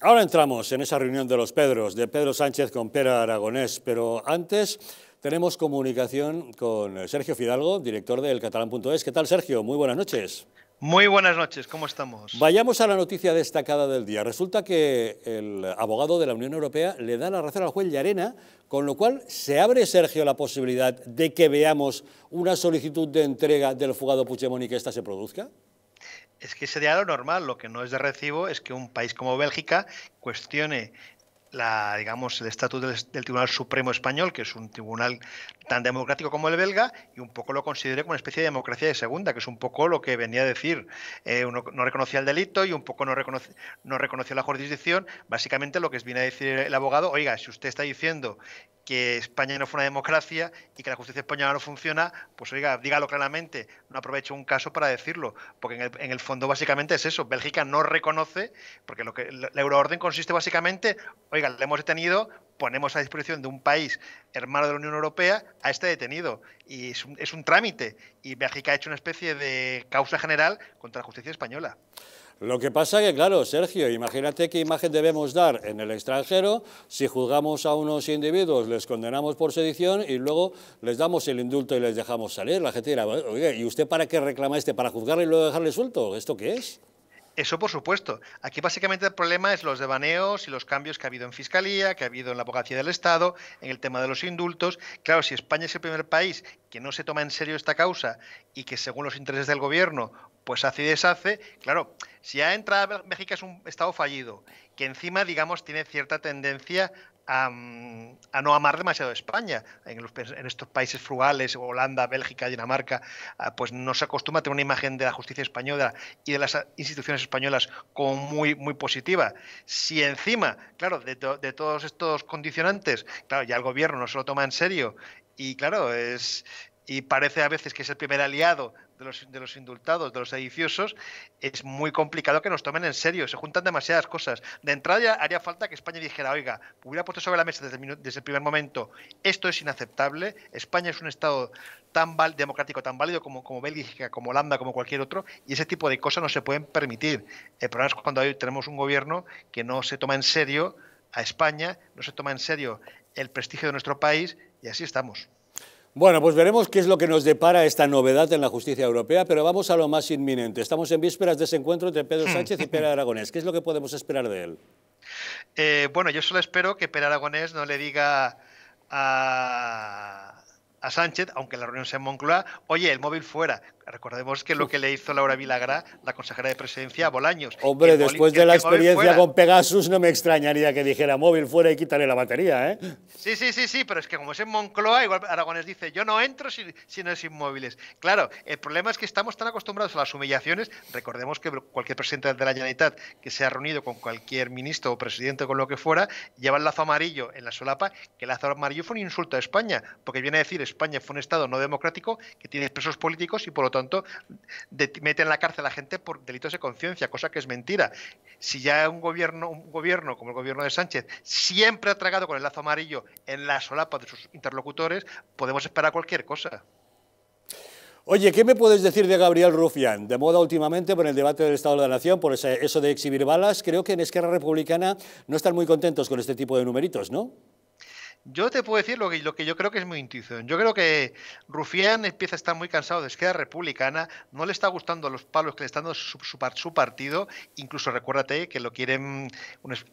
Ahora entramos en esa reunión de los Pedros, de Pedro Sánchez con Pera Aragonés, pero antes tenemos comunicación con Sergio Fidalgo, director del catalán.es. ¿Qué tal, Sergio? Muy buenas noches. Muy buenas noches, ¿cómo estamos? Vayamos a la noticia destacada del día. Resulta que el abogado de la Unión Europea le da la razón al juez Llarena, con lo cual se abre, Sergio, la posibilidad de que veamos una solicitud de entrega del fugado Puigdemont y que ésta se produzca es que sería lo normal. Lo que no es de recibo es que un país como Bélgica cuestione la, digamos, el estatus del, Tribunal Supremo Español, que es un tribunal tan democrático como el belga, y un poco lo considere como una especie de democracia de segunda, que es un poco lo que venía a decir. Eh, uno no reconocía el delito y un poco no, no reconocía la jurisdicción. Básicamente lo que viene a decir el abogado, oiga, si usted está diciendo que España no fue una democracia y que la justicia española no funciona, pues oiga, dígalo claramente, no aprovecho un caso para decirlo, porque en el, fondo básicamente es eso, Bélgica no reconoce, porque lo que la euroorden consiste básicamente, oiga, le hemos detenido, ponemos a disposición de un país hermano de la Unión Europea a este detenido, y es es un trámite, y Bélgica ha hecho una especie de causa general contra la justicia española. Lo que pasa que, claro, Sergio, imagínate qué imagen debemos dar en el extranjero si juzgamos a unos individuos, les condenamos por sedición y luego les damos el indulto y les dejamos salir. La gente dirá, oye, ¿y usted para qué reclama este? ¿Para juzgarle y luego dejarle suelto? ¿Esto qué es? Eso por supuesto. Aquí básicamente el problema es los devaneos y los cambios que ha habido en Fiscalía, que ha habido en la abogacía del Estado, en el tema de los indultos. Claro, si España es el primer país que no se toma en serio esta causa y que según los intereses del gobierno, pues hace y deshace, claro, si ha entrado México es un Estado fallido que encima, digamos, tiene cierta tendencia a, mm, no amar demasiado España. En, estos países frugales, Holanda, Bélgica, Dinamarca, ah, pues no se acostumbra a tener una imagen de la justicia española y de las instituciones españolas como muy, muy positiva. Si encima, claro, de, de todos estos condicionantes, claro, ya el gobierno no se lo toma en serio. Y claro, es, y parece a veces que es el primer aliado de los, indultados, de los sediciosos, es muy complicado que nos tomen en serio. Se juntan demasiadas cosas. De entrada ya haría falta que España dijera, oiga, hubiera puesto sobre la mesa desde el, primer momento, esto es inaceptable, España es un Estado tan democrático, tan válido como, como Bélgica, como Holanda, como cualquier otro, y ese tipo de cosas no se pueden permitir. El problema es cuando hoy tenemos un gobierno que no se toma en serio a España, no se toma en serio el prestigio de nuestro país, y así estamos. Bueno, pues veremos qué es lo que nos depara esta novedad en la justicia europea, pero vamos a lo más inminente. Estamos en vísperas de ese encuentro entre Pedro hmm. Sánchez y Pera Aragonés. ¿Qué es lo que podemos esperar de él? Eh, bueno, yo solo espero que Pera Aragonés no le diga a, a Sánchez, aunque la reunión sea en Moncloa, oye, el móvil fuera. Recordemos que lo que le hizo Laura Vilagra, la consejera de presidencia, a Bolaños. Hombre, después de la experiencia con Pegasus, no me extrañaría que dijera móvil fuera y quítale la batería, ¿eh? Sí, sí, sí, sí, pero es que como es en Moncloa, igual Aragones dice, yo no entro si, no es inmóviles. Claro, el problema es que estamos tan acostumbrados a las humillaciones, recordemos que cualquier presidente de la Generalitat que se ha reunido con cualquier ministro o presidente con lo que fuera, lleva el lazo amarillo en la solapa, que el lazo amarillo fue un insulto a España, porque viene a decir España fue un Estado no democrático que tiene presos políticos y por lo tanto mete en la cárcel a la gente por delitos de conciencia, cosa que es mentira. Si ya un gobierno, un gobierno como el gobierno de Sánchez siempre ha tragado con el lazo amarillo en la solapa de sus interlocutores, podemos esperar cualquier cosa. Oye, ¿qué me puedes decir de Gabriel Rufián? De moda últimamente por el debate del Estado de la Nación, por eso de exhibir balas. Creo que en Esquerra Republicana no están muy contentos con este tipo de numeritos, ¿no? Yo te puedo decir lo que, lo que yo creo que es muy intuición. Yo creo que Rufián empieza a estar muy cansado de izquierda republicana, no le está gustando los palos que le están dando su, partido, incluso recuérdate que lo quieren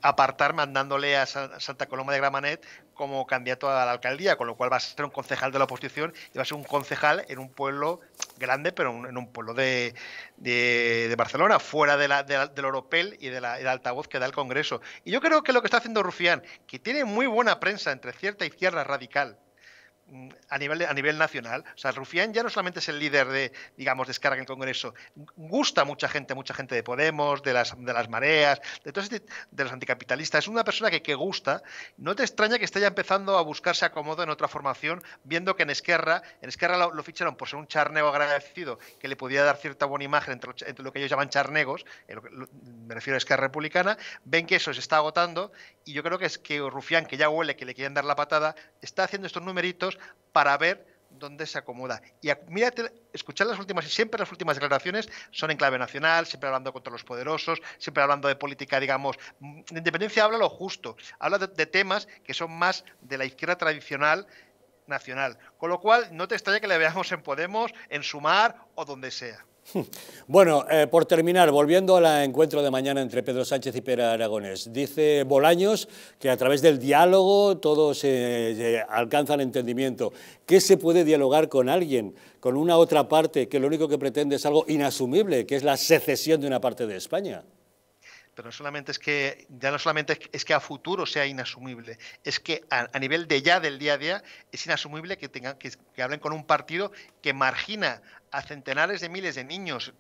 apartar mandándole a Santa Coloma de Gramanet como candidato a la alcaldía, con lo cual va a ser un concejal de la oposición y va a ser un concejal en un pueblo grande, pero en un pueblo de, de, Barcelona, fuera de la, del Oropel y de la, del altavoz que da el Congreso. Y yo creo que lo que está haciendo Rufián, que tiene muy buena prensa entre cierta e izquierda radical, a nivel, a nivel nacional. O sea, Rufián ya no solamente es el líder de, digamos, descarga en el Congreso, gusta mucha gente, mucha gente de Podemos, de las, de las mareas, de, este, de los anticapitalistas. Es una persona que, que, gusta. No te extraña que esté ya empezando a buscarse acomodo en otra formación, viendo que en Esquerra, en Esquerra lo, ficharon por ser un charnego agradecido que le podía dar cierta buena imagen entre, lo que ellos llaman charnegos, me refiero a Esquerra Republicana, ven que eso se está agotando y yo creo que es que Rufián, que ya huele que le quieren dar la patada, está haciendo estos numeritos para ver dónde se acomoda. Y escuchar las últimas, y siempre las últimas declaraciones son en clave nacional, siempre hablando contra los poderosos, siempre hablando de política, digamos. Mm, de independencia habla lo justo, habla de temas que son más de la izquierda tradicional nacional. Con lo cual, no te extraña que la veamos en Podemos, en Sumar o donde sea. Bueno, eh, por terminar, volviendo al encuentro de mañana entre Pedro Sánchez y Pera Aragones, dice Bolaños que a través del diálogo todos se eh, alcanza eh, alcanzan entendimiento. ¿Qué se puede dialogar con alguien, con una otra parte, que lo único que pretende es algo inasumible, que es la secesión de una parte de España? pero no solamente es que, ya no solamente es que a futuro sea inasumible, es que a, nivel de ya, del día a día, es inasumible que, tengan, que hablen con un partido que margina a centenares de miles de niños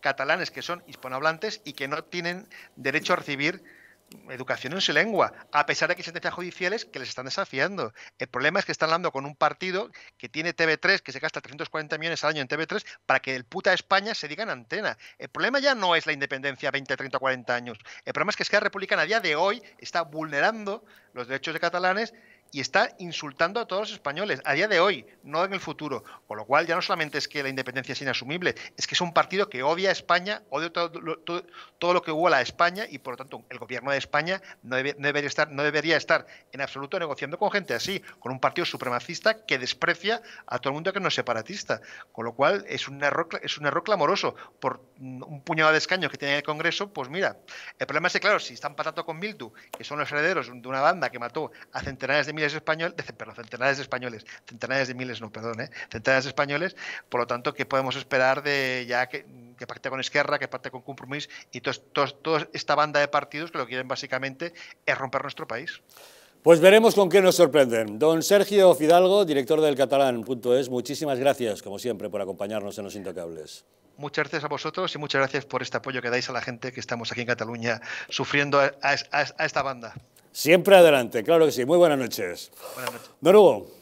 catalanes que son hispanohablantes y que no tienen derecho a recibir educación en su lengua, a pesar de que hay sentencias judiciales que les están desafiando. El problema es que están hablando con un partido que tiene TV3, que se gasta 340 millones al año en TV3, para que el puta España se diga en antena. El problema ya no es la independencia 20, 30, 40 años. El problema es que la Republicana a día de hoy está vulnerando los derechos de catalanes y está insultando a todos los españoles, a día de hoy, no en el futuro. Con lo cual ya no solamente es que la independencia es inasumible, es que es un partido que odia a España, odia todo, todo, lo que hubo a la España y por lo tanto el gobierno de España no, debería estar, en absoluto negociando con gente así, con un partido supremacista que desprecia a todo el mundo que no es separatista. Con lo cual es un error, es un clamoroso. Por un puñado de escaños que tiene el Congreso, pues mira, el problema es que claro, si están patando con Mildu, que son los herederos de una banda que mató a centenares de españoles, perdón, centenares de españoles, centenares de miles, no, perdón, ¿eh? centenares de españoles, por lo tanto, ¿qué podemos esperar de ya que, parte pacte con Esquerra, que pacte con Compromís y toda esta banda de partidos que lo quieren básicamente es romper nuestro país? Pues veremos con qué nos sorprenden. Don Sergio Fidalgo, director del catalán.es, muchísimas gracias, como siempre, por acompañarnos en Los Intocables. Muchas gracias a vosotros y muchas gracias por este apoyo que dais a la gente que estamos aquí en Cataluña sufriendo a esta banda. Siempre adelante, claro que sí. Muy buenas noches. Buenas noches. Norugo.